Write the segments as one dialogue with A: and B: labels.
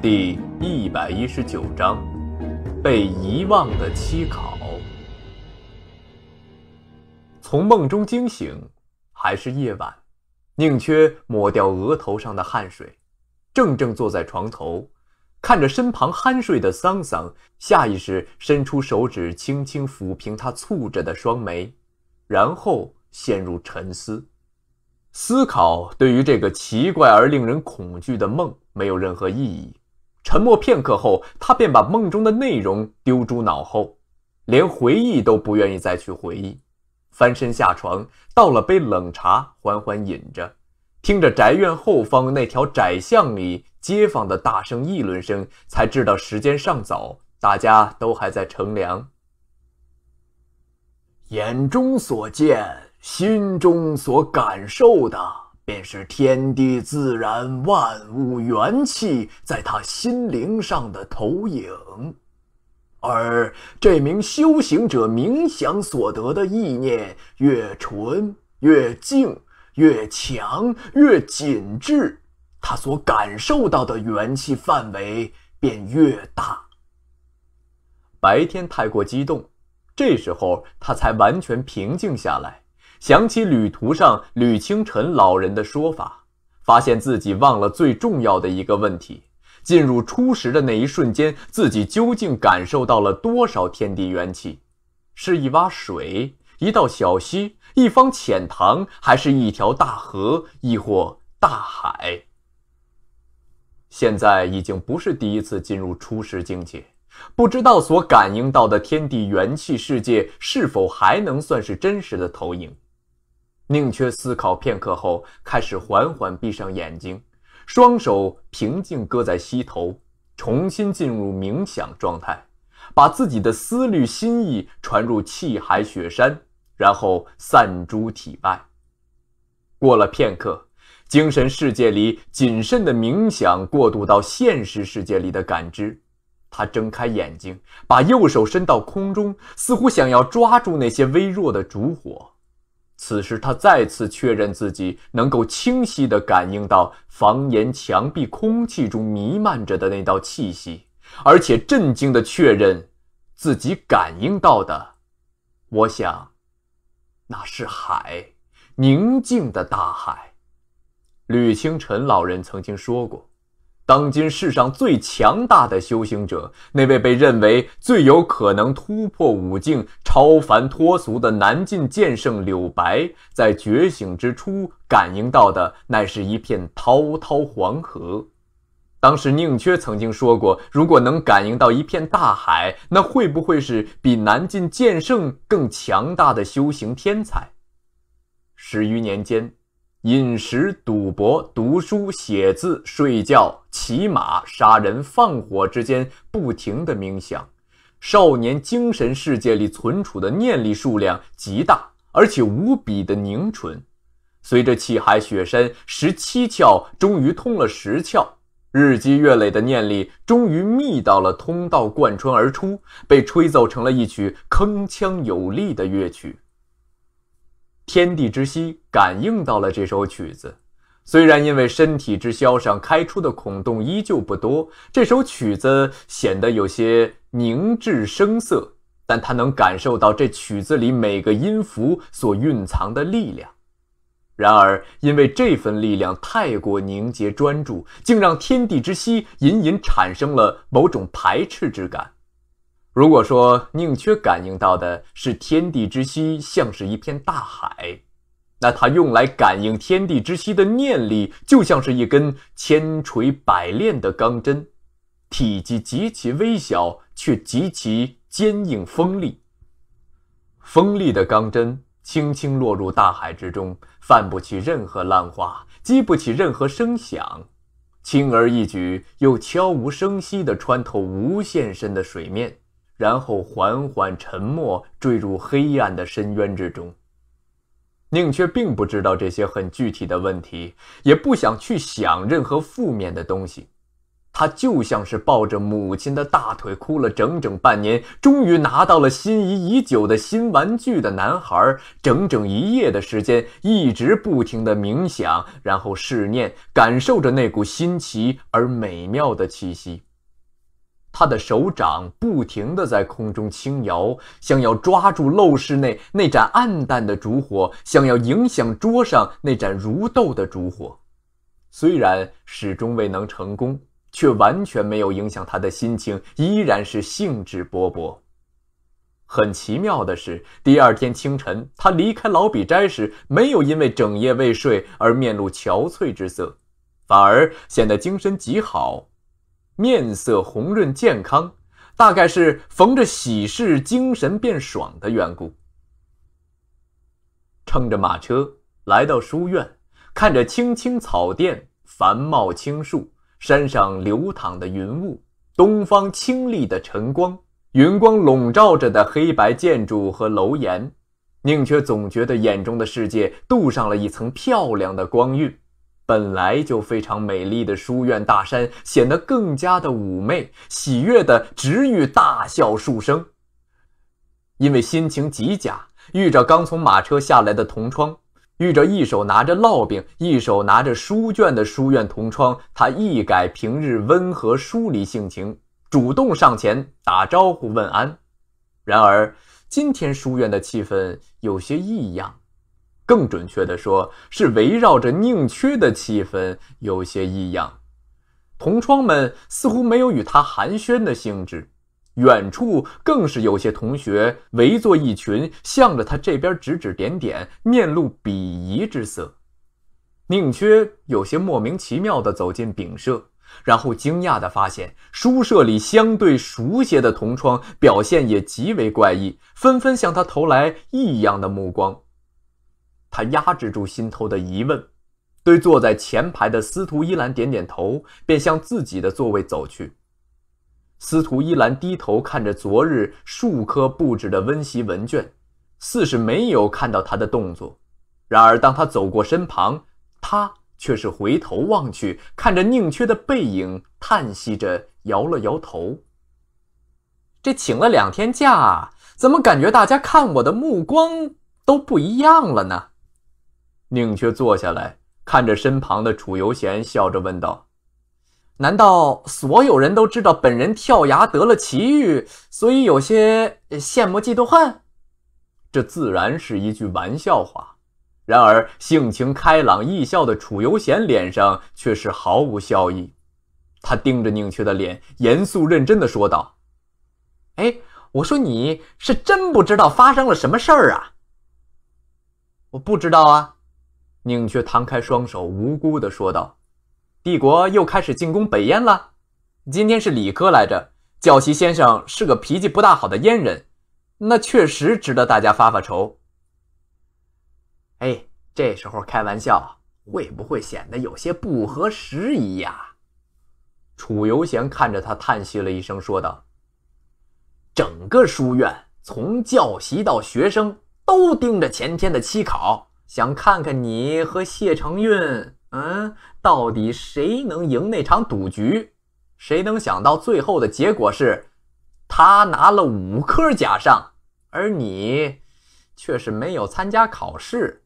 A: 第一百一十九章，被遗忘的期考。从梦中惊醒，还是夜晚？宁缺抹掉额头上的汗水，正正坐在床头，看着身旁酣睡的桑桑，下意识伸出手指轻轻抚平他蹙着的双眉，然后陷入沉思。思考对于这个奇怪而令人恐惧的梦没有任何意义。沉默片刻后，他便把梦中的内容丢诸脑后，连回忆都不愿意再去回忆。翻身下床，倒了杯冷茶，缓缓饮着，听着宅院后方那条窄巷里街坊的大声议论声，才知道时间尚早，大家都还在乘凉。眼中所见，心中所感受的。便是天地自然万物元气在他心灵上的投影，而这名修行者冥想所得的意念越纯、越静、越强、越紧致，他所感受到的元气范围便越大。白天太过激动，这时候他才完全平静下来。想起旅途上吕清晨老人的说法，发现自己忘了最重要的一个问题：进入初时的那一瞬间，自己究竟感受到了多少天地元气？是一洼水，一道小溪，一方浅塘，还是一条大河，亦或大海？现在已经不是第一次进入初始境界，不知道所感应到的天地元气世界是否还能算是真实的投影。宁缺思考片刻后，开始缓缓闭上眼睛，双手平静搁在膝头，重新进入冥想状态，把自己的思虑心意传入气海雪山，然后散诸体外。过了片刻，精神世界里谨慎的冥想过渡到现实世界里的感知，他睁开眼睛，把右手伸到空中，似乎想要抓住那些微弱的烛火。此时，他再次确认自己能够清晰地感应到房檐、墙壁、空气中弥漫着的那道气息，而且震惊地确认，自己感应到的，我想，那是海，宁静的大海。吕清晨老人曾经说过。当今世上最强大的修行者，那位被认为最有可能突破五境、超凡脱俗的南晋剑圣柳白，在觉醒之初感应到的乃是一片滔滔黄河。当时宁缺曾经说过：“如果能感应到一片大海，那会不会是比南晋剑圣更强大的修行天才？”十余年间。饮食、赌博、读书、写字、睡觉、骑马、杀人、放火之间，不停的冥想。少年精神世界里存储的念力数量极大，而且无比的凝纯。随着气海、雪山、十七窍，终于通了十窍。日积月累的念力，终于密到了通道贯穿而出，被吹奏成了一曲铿锵有力的乐曲。天地之息感应到了这首曲子，虽然因为身体之箫上开出的孔洞依旧不多，这首曲子显得有些凝滞声涩，但他能感受到这曲子里每个音符所蕴藏的力量。然而，因为这份力量太过凝结专注，竟让天地之息隐隐产生了某种排斥之感。如果说宁缺感应到的是天地之息，像是一片大海，那他用来感应天地之息的念力，就像是一根千锤百炼的钢针，体积极其微小，却极其坚硬锋利。锋利的钢针轻轻落入大海之中，泛不起任何浪花，激不起任何声响，轻而易举又悄无声息地穿透无限深的水面。然后缓缓沉没，坠入黑暗的深渊之中。宁缺并不知道这些很具体的问题，也不想去想任何负面的东西。他就像是抱着母亲的大腿哭了整整半年，终于拿到了心仪已久的新玩具的男孩，整整一夜的时间一直不停的冥想，然后试念，感受着那股新奇而美妙的气息。他的手掌不停地在空中轻摇，想要抓住陋室内那盏暗淡的烛火，想要影响桌上那盏如豆的烛火。虽然始终未能成功，却完全没有影响他的心情，依然是兴致勃勃。很奇妙的是，第二天清晨，他离开老笔斋时，没有因为整夜未睡而面露憔悴之色，反而显得精神极好。面色红润健康，大概是逢着喜事，精神变爽的缘故。乘着马车来到书院，看着青青草甸、繁茂青树、山上流淌的云雾、东方清丽的晨光、云光笼罩着的黑白建筑和楼檐，宁缺总觉得眼中的世界镀上了一层漂亮的光晕。本来就非常美丽的书院大山显得更加的妩媚，喜悦的直欲大笑数声。因为心情极佳，遇着刚从马车下来的同窗，遇着一手拿着烙饼、一手拿着书卷的书院同窗，他一改平日温和疏离性情，主动上前打招呼问安。然而，今天书院的气氛有些异样。更准确的说，是围绕着宁缺的气氛有些异样，同窗们似乎没有与他寒暄的兴致，远处更是有些同学围坐一群，向着他这边指指点点，面露鄙夷之色。宁缺有些莫名其妙地走进丙舍，然后惊讶地发现，书舍里相对熟悉的同窗表现也极为怪异，纷纷向他投来异样的目光。他压制住心头的疑问，对坐在前排的司徒依兰点点头，便向自己的座位走去。司徒依兰低头看着昨日数科布置的温习文卷，似是没有看到他的动作。然而当他走过身旁，他却是回头望去，看着宁缺的背影，叹息着摇了摇头。这请了两天假，怎么感觉大家看我的目光都不一样了呢？宁缺坐下来，看着身旁的楚由贤，笑着问道：“难道所有人都知道本人跳崖得了奇遇，所以有些羡慕嫉妒恨？”这自然是一句玩笑话。然而，性情开朗易笑的楚由贤脸上却是毫无笑意。他盯着宁缺的脸，严肃认真的说道：“哎，我说你是真不知道发生了什么事儿啊？我不知道啊。”宁缺摊开双手，无辜的说道：“帝国又开始进攻北燕了。今天是理科来着，教习先生是个脾气不大好的阉人，那确实值得大家发发愁。哎，这时候开玩笑，会不会显得有些不合时宜呀？”楚游贤看着他，叹息了一声，说道：“整个书院，从教习到学生，都盯着前天的期考。”想看看你和谢承运，嗯，到底谁能赢那场赌局？谁能想到最后的结果是，他拿了五颗甲上，而你却是没有参加考试。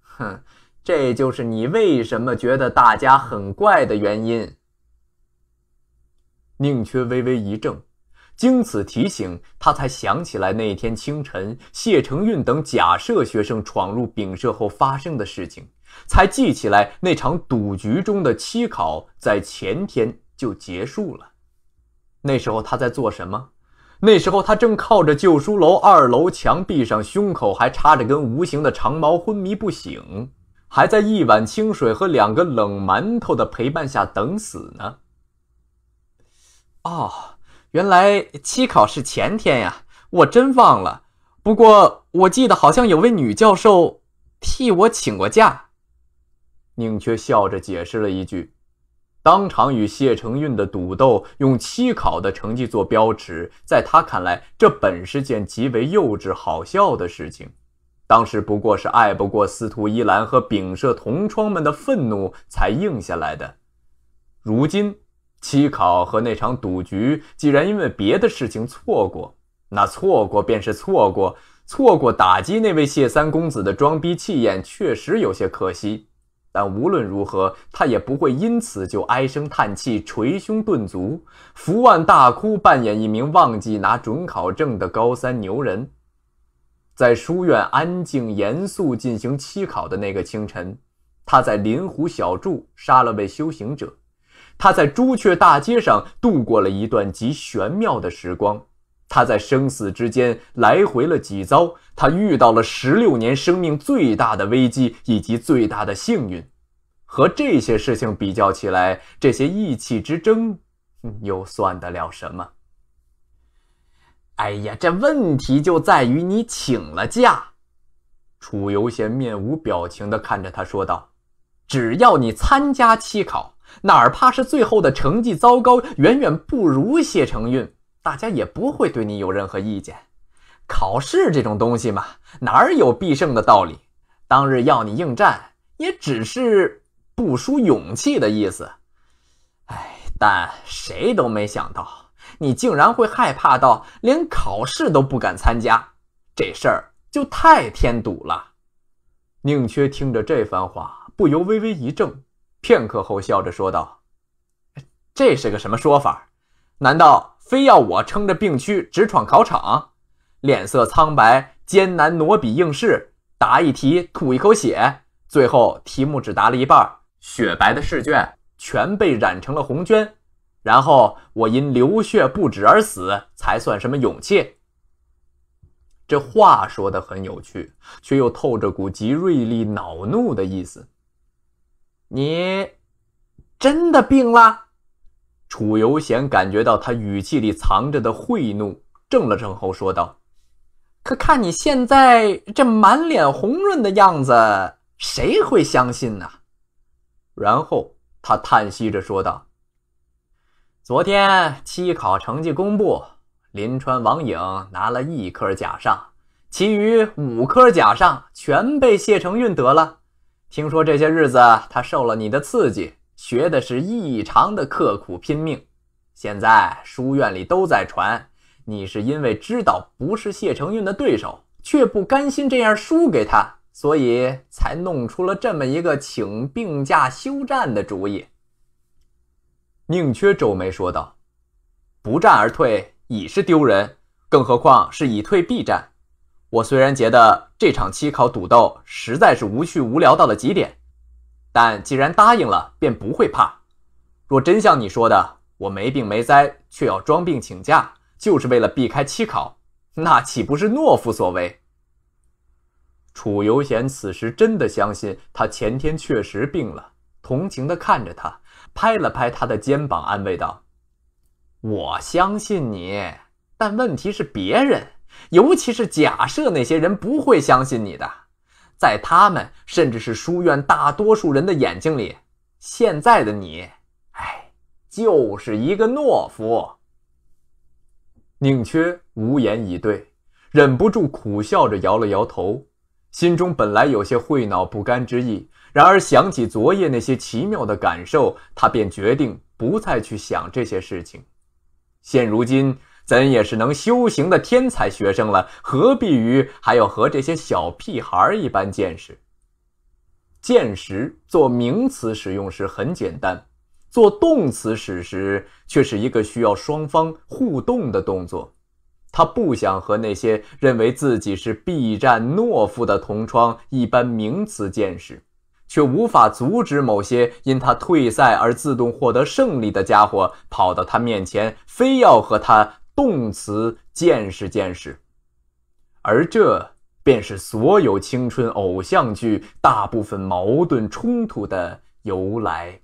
A: 哼，这就是你为什么觉得大家很怪的原因。宁缺微微一怔。经此提醒，他才想起来那天清晨谢承运等假设学生闯入丙社后发生的事情，才记起来那场赌局中的期考在前天就结束了。那时候他在做什么？那时候他正靠着旧书楼二楼墙壁上，胸口还插着根无形的长矛，昏迷不醒，还在一碗清水和两个冷馒头的陪伴下等死呢。哦。原来期考是前天呀，我真忘了。不过我记得好像有位女教授替我请过假。宁缺笑着解释了一句：“当场与谢承运的赌斗，用期考的成绩做标尺，在他看来，这本是件极为幼稚、好笑的事情。当时不过是爱不过司徒依兰和丙社同窗们的愤怒，才应下来的。如今……”期考和那场赌局，既然因为别的事情错过，那错过便是错过。错过打击那位谢三公子的装逼气焰，确实有些可惜。但无论如何，他也不会因此就唉声叹气、捶胸顿足、伏案大哭，扮演一名忘记拿准考证的高三牛人。在书院安静严肃进行期考的那个清晨，他在林湖小筑杀了位修行者。他在朱雀大街上度过了一段极玄妙的时光，他在生死之间来回了几遭，他遇到了十六年生命最大的危机以及最大的幸运，和这些事情比较起来，这些意气之争，又算得了什么？哎呀，这问题就在于你请了假。楚由贤面无表情地看着他说道：“只要你参加期考。”哪怕是最后的成绩糟糕，远远不如谢承运，大家也不会对你有任何意见。考试这种东西嘛，哪有必胜的道理？当日要你应战，也只是不输勇气的意思。哎，但谁都没想到，你竟然会害怕到连考试都不敢参加，这事儿就太添堵了。宁缺听着这番话，不由微微一怔。片刻后，笑着说道：“这是个什么说法？难道非要我撑着病躯直闯考场，脸色苍白，艰难挪笔应试，答一题吐一口血，最后题目只答了一半，雪白的试卷全被染成了红绢，然后我因流血不止而死，才算什么勇气？”这话说的很有趣，却又透着股极锐利、恼怒的意思。你真的病了？楚由贤感觉到他语气里藏着的晦怒，怔了怔后说道：“可看你现在这满脸红润的样子，谁会相信呢？”然后他叹息着说道：“昨天期考成绩公布，临川王颖拿了一科甲上，其余五科甲上全被谢承运得了。”听说这些日子他受了你的刺激，学的是异常的刻苦拼命。现在书院里都在传，你是因为知道不是谢承运的对手，却不甘心这样输给他，所以才弄出了这么一个请病假休战的主意。宁缺皱眉说道：“不战而退已是丢人，更何况是以退必战。”我虽然觉得这场期考赌斗实在是无趣无聊到了极点，但既然答应了，便不会怕。若真像你说的，我没病没灾，却要装病请假，就是为了避开期考，那岂不是懦夫所为？楚由贤此时真的相信他前天确实病了，同情的看着他，拍了拍他的肩膀，安慰道：“我相信你，但问题是别人。”尤其是假设那些人不会相信你的，在他们甚至是书院大多数人的眼睛里，现在的你，哎，就是一个懦夫。宁缺无言以对，忍不住苦笑着摇了摇头，心中本来有些会恼不甘之意，然而想起昨夜那些奇妙的感受，他便决定不再去想这些事情。现如今。咱也是能修行的天才学生了，何必于还要和这些小屁孩一般见识？见识做名词使用时很简单，做动词使时却是一个需要双方互动的动作。他不想和那些认为自己是避战懦夫的同窗一般名词见识，却无法阻止某些因他退赛而自动获得胜利的家伙跑到他面前，非要和他。动词，见识见识，而这便是所有青春偶像剧大部分矛盾冲突的由来。